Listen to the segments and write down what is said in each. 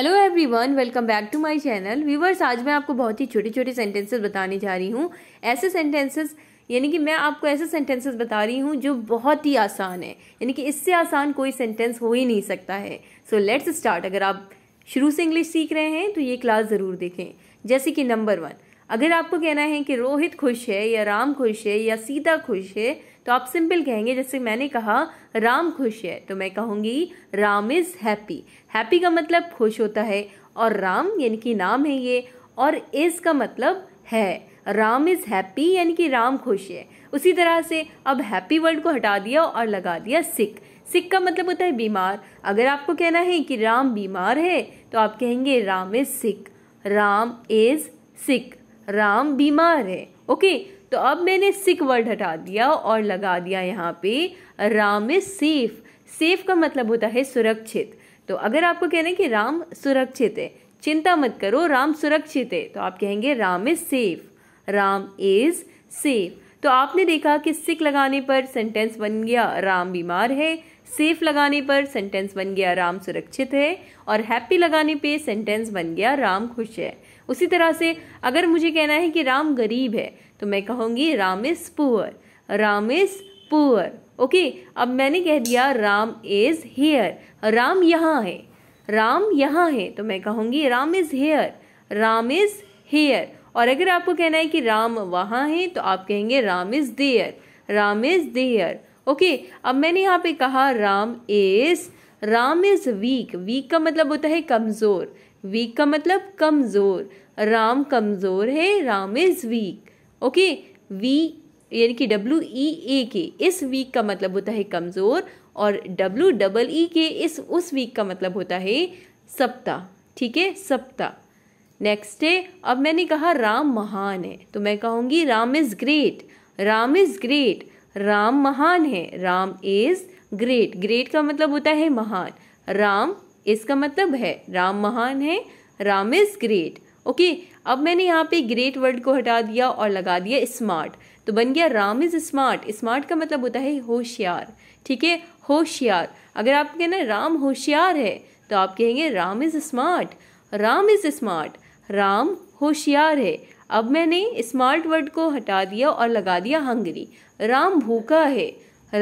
Hello everyone welcome back to my channel viewers आज मैं आपको बहुत ही छोटे छोटे सेंटेंसेस बताने जा रही हूँ ऐसे सेंटेंसेस यानी कि मैं आपको ऐसे सेंटेंसेस बता रही हूँ जो बहुत ही आसान है यानी कि इससे आसान कोई सेंटेंस हो ही नहीं सकता है सो लेट्स स्टार्ट अगर आप शुरू से इंग्लिश सीख रहे हैं तो ये क्लास ज़रूर देखें जैसे कि नंबर वन अगर आपको कहना है कि रोहित खुश है या राम खुश है या सीता खुश है तो आप सिंपल कहेंगे जैसे मैंने कहा राम खुश है तो मैं कहूँगी राम इज़ हैप्पी हैप्पी का मतलब खुश होता है और राम यानी कि नाम है ये और इज़ का मतलब है राम इज़ हैप्पी यानी कि राम खुश है उसी तरह से अब हैप्पी वर्ड को हटा दिया और लगा दिया सिक सिक का मतलब होता है बीमार अगर आपको कहना है कि राम बीमार है तो आप कहेंगे Ram is sick Ram is sick Ram बीमार है ओके तो अब मैंने सिक वर्ड हटा दिया और लगा दिया यहाँ पे राम इज सेफ सेफ का मतलब होता है सुरक्षित तो अगर आपको कहना है कि राम सुरक्षित है चिंता मत करो राम सुरक्षित है तो आप कहेंगे Ram is safe Ram is safe तो आपने देखा कि सिक लगाने पर सेंटेंस बन गया राम बीमार है सेफ लगाने पर सेंटेंस बन गया राम सुरक्षित है और हैप्पी लगाने पे सेंटेंस बन गया राम खुश है उसी तरह से अगर मुझे कहना है कि राम गरीब है तो मैं कहूँगी Ram is poor Ram is poor okay अब मैंने कह दिया राम इज़ हेयर राम यहाँ है राम यहाँ है तो मैं कहूँगी Ram is here Ram is here और अगर आपको कहना है कि राम वहाँ है तो आप कहेंगे Ram is there Ram is there okay अब मैंने यहाँ पे कहा Ram is Ram is weak weak का मतलब होता है कमज़ोर वीक का मतलब कमज़ोर राम कमज़ोर है Ram is weak okay V यानी कि डब्ल्यू ई ए के इस वीक का मतलब होता है कमज़ोर और डब्ल्यू डबल ई के इस उस वीक का मतलब होता है सप्ताह ठीक है सप्ताह नेक्स्ट है अब मैंने कहा राम महान है तो मैं कहूँगी Ram is great Ram is great Ram महान है राम इज़ ग्रेट ग्रेट का मतलब होता है महान राम इसका मतलब है राम महान है राम इज ग्रेट ओके अब मैंने यहाँ पे ग्रेट वर्ड को हटा दिया और लगा दिया स्मार्ट तो बन गया राम इज स्मार्ट स्मार्ट का मतलब होता है होशियार ठीक है होशियार अगर आप कहना राम होशियार है तो आप कहेंगे Ram is smart Ram is smart Ram होशियार है अब मैंने स्मार्ट वर्ड को हटा दिया और लगा दिया हंगरी राम भूखा है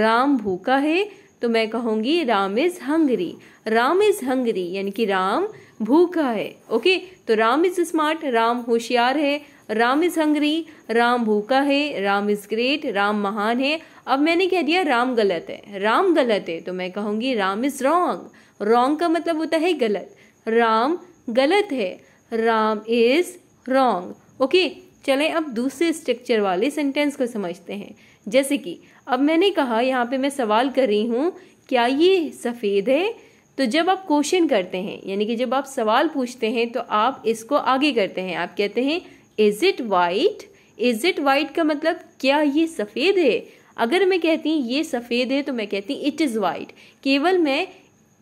राम भूखा है तो मैं कहूँगी Ram is hungry Ram is hungry यानी कि राम भूखा है ओके तो राम इज़ स्मार्ट राम होशियार है राम इज़ हंगरी राम भूखा है राम इज़ ग्रेट राम महान है अब मैंने कह दिया राम गलत है राम गलत है तो मैं कहूँगी राम इज़ रॉन्ग रॉन्ग का मतलब होता है गलत राम गलत है राम इज़ रॉन्ग ओके चलें अब दूसरे स्ट्रक्चर वाले सेंटेंस को समझते हैं जैसे कि अब मैंने कहा यहाँ पे मैं सवाल कर रही हूँ क्या ये सफ़ेद है तो जब आप क्वेश्चन करते हैं यानी कि जब आप सवाल पूछते हैं तो आप इसको आगे करते हैं आप कहते हैं is it white is it white का मतलब क्या ये सफ़ेद है अगर मैं कहती हूँ ये सफ़ेद है तो मैं कहती इट इज़ वाइट केवल मैं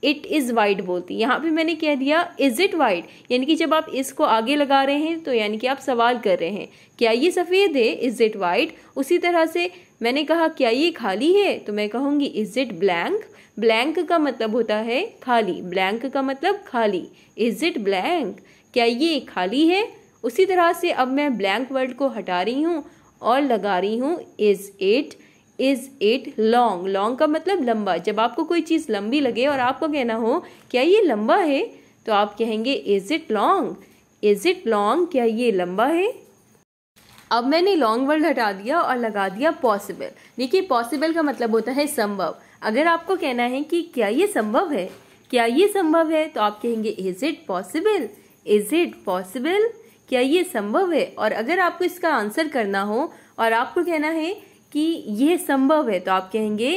इट इज़ वाइड बोलती यहाँ पे मैंने कह दिया इज़ इट वाइड यानी कि जब आप इसको आगे लगा रहे हैं तो यानी कि आप सवाल कर रहे हैं क्या ये सफ़ेद है इज़ इट वाइड उसी तरह से मैंने कहा क्या ये खाली है तो मैं कहूँगी इज़ इट ब्लैंक ब्लैंक का मतलब होता है खाली ब्लैंक का मतलब खाली इज़ इट ब्लैंक क्या ये खाली है उसी तरह से अब मैं ब्लैंक वर्ड को हटा रही हूँ और लगा रही हूँ is it is it long long का मतलब लंबा जब आपको कोई चीज़ लंबी लगे और आपको कहना हो क्या ये लंबा है तो आप कहेंगे is it long is it long क्या ये लंबा है अब मैंने लॉन्ग वर्ड हटा दिया और लगा दिया पॉसिबल देखिए पॉसिबल का मतलब होता है संभव अगर आपको कहना है कि क्या ये संभव है क्या ये संभव है तो आप कहेंगे is it possible is it possible क्या ये संभव है और अगर आपको इसका आंसर करना हो और आपको कहना है कि यह संभव है तो आप कहेंगे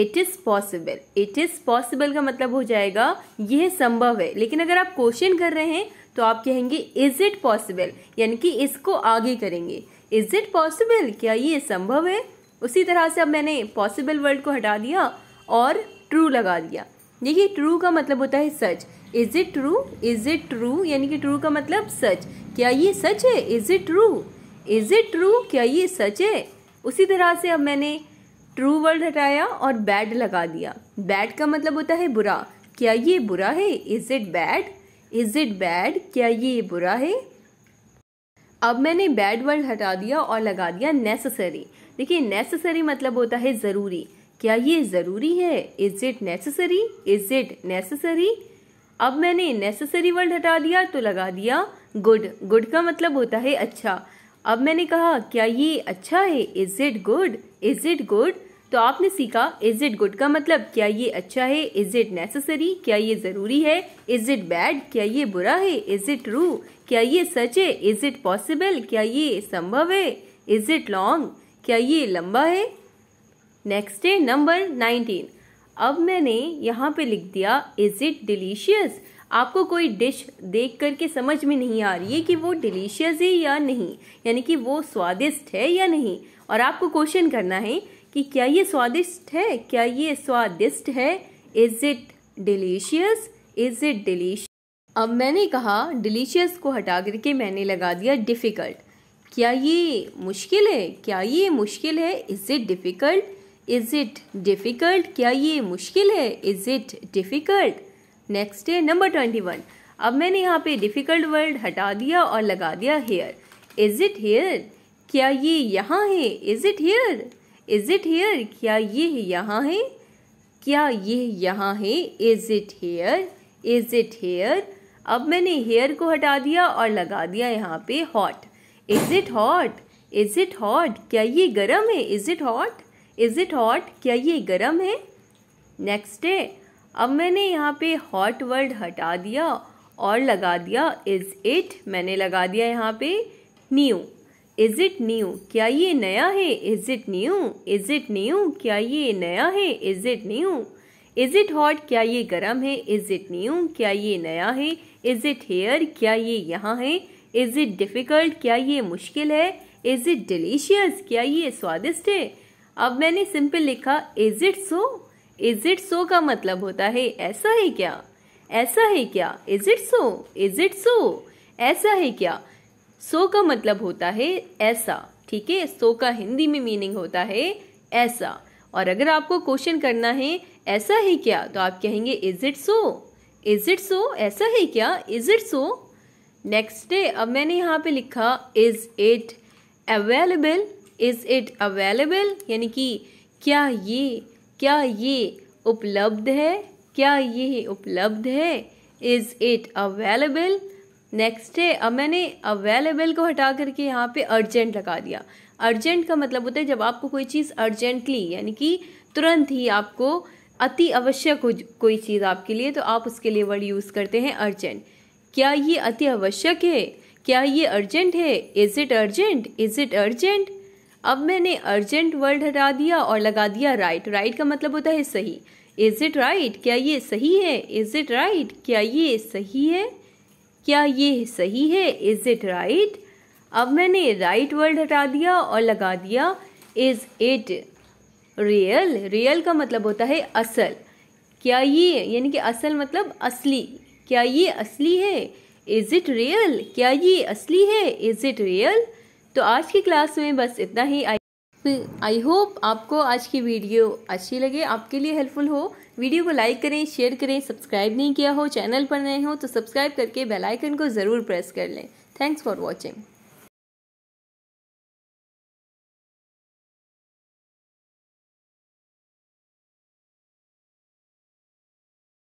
it is possible it is possible का मतलब हो जाएगा यह संभव है लेकिन अगर आप क्वेश्चन कर रहे हैं तो आप कहेंगे इज इट पॉसिबल यानी कि इसको आगे करेंगे इज इट पॉसिबल क्या ये संभव है उसी तरह से अब मैंने पॉसिबल वर्ड को हटा दिया और ट्रू लगा दिया देखिए ट्रू का मतलब होता है सच is it true is it true यानी कि ट्रू का मतलब सच क्या ये सच है is it true is it true क्या ये सच है उसी तरह से अब मैंने ट्रू वर्ड हटाया और बैड लगा दिया बैड का मतलब होता है बुरा क्या ये बुरा है is it bad is it bad क्या ये बुरा है अब मैंने बैड वर्ड हटा दिया और लगा दिया नेसेसरी देखिए नेसेसरी मतलब होता है ज़रूरी क्या ये ज़रूरी है is it necessary is it necessary अब मैंने नेसेसरी वर्ड हटा दिया तो लगा दिया गुड गुड का मतलब होता है अच्छा अब मैंने कहा क्या ये अच्छा है is it good is it good तो आपने सीखा इज इट गुड का मतलब क्या ये अच्छा है इज इट नेसेसरी क्या ये ज़रूरी है इज इट बैड क्या ये बुरा है इज इट ट्रू क्या ये सच है इज इट पॉसिबल क्या ये संभव है इज इट लॉन्ग क्या ये लंबा है नेक्स्ट है नंबर नाइनटीन अब मैंने यहाँ पे लिख दिया इज इट डिलीशियस आपको कोई डिश देख कर के समझ में नहीं आ रही है कि वो डिलीशियस है या नहीं यानी कि वो स्वादिष्ट है या नहीं और आपको क्वेश्चन करना है कि क्या ये स्वादिष्ट है क्या ये स्वादिष्ट है is it delicious is it delicious अब मैंने कहा डिलीशियस को हटा करके मैंने लगा दिया डिफ़िकल्ट क्या ये मुश्किल है क्या ये मुश्किल है is it difficult is it difficult क्या ये मुश्किल है इज़ इट डिफ़िकल्ट नेक्स्ट है नंबर ट्वेंटी वन अब मैंने यहाँ पे डिफ़िकल्ट वर्ड हटा दिया और लगा दिया हेयर इज़ इट हेयर क्या ये यहाँ है is it here is it here क्या ये यहाँ है क्या ये यहाँ है is it here is it here अब मैंने हेयर को हटा दिया और लगा दिया यहाँ पे hot is it hot is it hot क्या ये गर्म है is it hot is it hot क्या ये गर्म है नेक्स्ट है अब मैंने यहाँ पे हॉट वर्ड हटा दिया और लगा दिया इज़ इट मैंने लगा दिया यहाँ पे न्यू इज़ इट न्यू क्या ये नया है is it new is it new क्या ये नया है is it new is it hot क्या ये गर्म है इज़ इट न्यू क्या ये नया है इज़ इट हेयर क्या ये यहाँ है इज़ इट डिफ़िकल्ट क्या ये मुश्किल है इज़ इट डिलीशियस क्या ये स्वादिष्ट है अब मैंने सिंपल लिखा is it so is it so का मतलब होता है ऐसा है क्या ऐसा है क्या is it so is it so ऐसा है क्या सो का मतलब होता है ऐसा ठीक है सो का हिंदी में मीनिंग होता है ऐसा और अगर आपको क्वेश्चन करना है ऐसा है क्या तो आप कहेंगे is it so is it so ऐसा है क्या is it so next day अब मैंने यहाँ पे लिखा is it available is it available यानी कि क्या ये क्या ये उपलब्ध है क्या ये उपलब्ध है इज़ इट अवेलेबल नेक्स्ट है अब मैंने अवेलेबल को हटा करके यहाँ पे अर्जेंट लगा दिया अर्जेंट का मतलब होता है जब आपको कोई चीज़ अर्जेंटली यानी कि तुरंत ही आपको अति आवश्यक हो कोई चीज़ आपके लिए तो आप उसके लिए वर्ड यूज़ करते हैं अर्जेंट क्या ये अति आवश्यक है क्या ये अर्जेंट है is it urgent is it urgent अब मैंने अर्जेंट वर्ड हटा दिया और लगा दिया राइट right. राइट right का मतलब होता है सही इज इट राइट क्या ये सही है इज इट राइट क्या ये सही है क्या ये सही है इज इट राइट अब मैंने राइट right वर्ड हटा दिया और लगा दिया इज इट रियल रियल का मतलब होता है असल क्या ये यानी कि असल मतलब असली क्या ये असली है इज इट रियल क्या ये असली है इज इट रियल तो आज की क्लास में बस इतना ही आई होप आपको आज की वीडियो अच्छी लगे आपके लिए हेल्पफुल हो वीडियो को लाइक करें शेयर करें सब्सक्राइब नहीं किया हो चैनल पर नए हो तो सब्सक्राइब करके बेल आइकन को ज़रूर प्रेस कर लें थैंक्स फॉर वॉचिंग